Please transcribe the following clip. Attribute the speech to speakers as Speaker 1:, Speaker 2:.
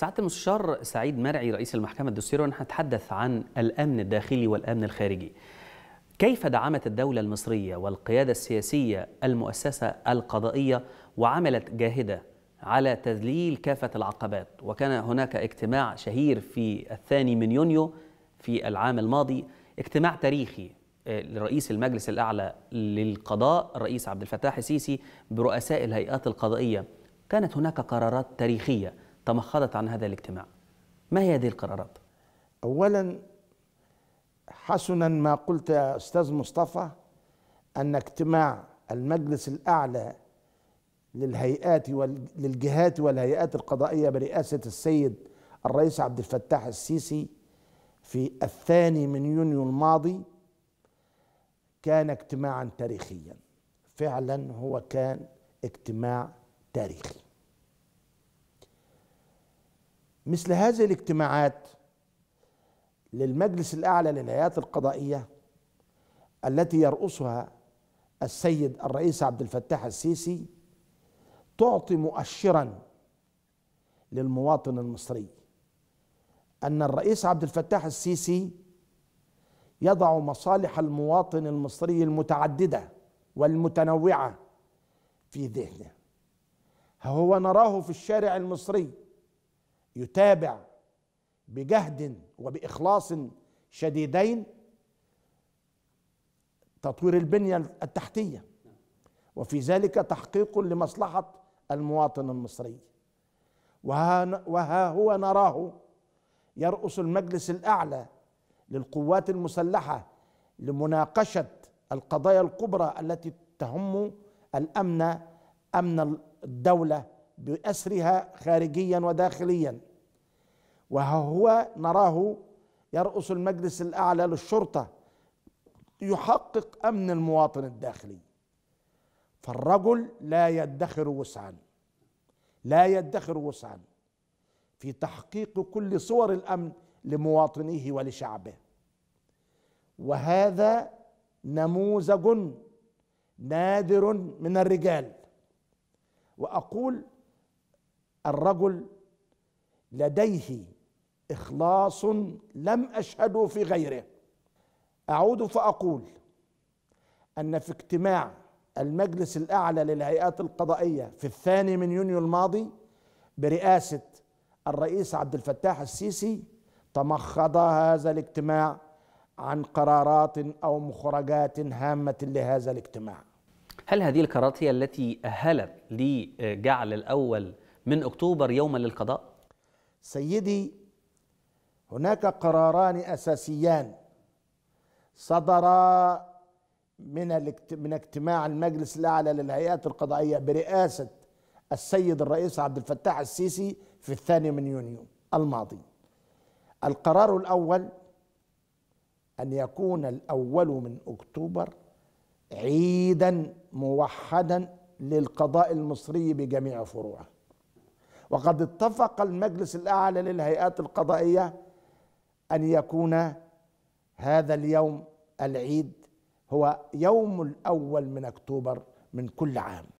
Speaker 1: سعاده المستشار سعيد مرعي رئيس المحكمه الدستوريه ونتحدث عن الامن الداخلي والامن الخارجي. كيف دعمت الدوله المصريه والقياده السياسيه المؤسسه القضائيه وعملت جاهده على تذليل كافه العقبات وكان هناك اجتماع شهير في الثاني من يونيو في العام الماضي اجتماع تاريخي آه، لرئيس المجلس الاعلى للقضاء الرئيس عبد الفتاح السيسي برؤساء الهيئات القضائيه كانت هناك قرارات تاريخيه تمخضت عن هذا الاجتماع ما هي هذه القرارات؟ أولا حسنا
Speaker 2: ما قلت يا أستاذ مصطفى أن اجتماع المجلس الأعلى للهيئات للجهات والهيئات القضائية برئاسة السيد الرئيس عبد الفتاح السيسي في الثاني من يونيو الماضي كان اجتماعا تاريخيا فعلا هو كان اجتماع تاريخي مثل هذه الاجتماعات للمجلس الاعلى للهيئات القضائيه التي يرأسها السيد الرئيس عبد الفتاح السيسي تعطي مؤشرا للمواطن المصري ان الرئيس عبد الفتاح السيسي يضع مصالح المواطن المصري المتعدده والمتنوعه في ذهنه هو نراه في الشارع المصري يتابع بجهد وباخلاص شديدين تطوير البنيه التحتيه وفي ذلك تحقيق لمصلحه المواطن المصري وها, هو نراه يرأس المجلس الأعلى للقوات المسلحة لمناقشة القضايا الكبرى التي تهم الأمن أمن الدولة بأسرها خارجيا وداخليا وهو نراه يرأس المجلس الأعلى للشرطة يحقق أمن المواطن الداخلي فالرجل لا يدخر وسعا لا يدخر وسعا في تحقيق كل صور الأمن لمواطنيه ولشعبه وهذا نموذج نادر من الرجال واقول الرجل لديه اخلاص لم اشهده في غيره اعود فاقول ان في اجتماع المجلس الاعلى للهيئات القضائيه في الثاني من يونيو الماضي برئاسه الرئيس عبد الفتاح السيسي تمخض هذا الاجتماع عن قرارات او مخرجات هامه لهذا الاجتماع.
Speaker 1: هل هذه القرارات هي التي اهلت لجعل الاول من أكتوبر يوما للقضاء؟
Speaker 2: سيدي هناك قراران أساسيان صدرا من من اجتماع المجلس الأعلى للهيئات القضائية برئاسة السيد الرئيس عبد الفتاح السيسي في الثاني من يونيو الماضي القرار الأول أن يكون الأول من أكتوبر عيدا موحدا للقضاء المصري بجميع فروعه وقد اتفق المجلس الاعلى للهيئات القضائيه ان يكون هذا اليوم العيد هو يوم الاول من اكتوبر من كل عام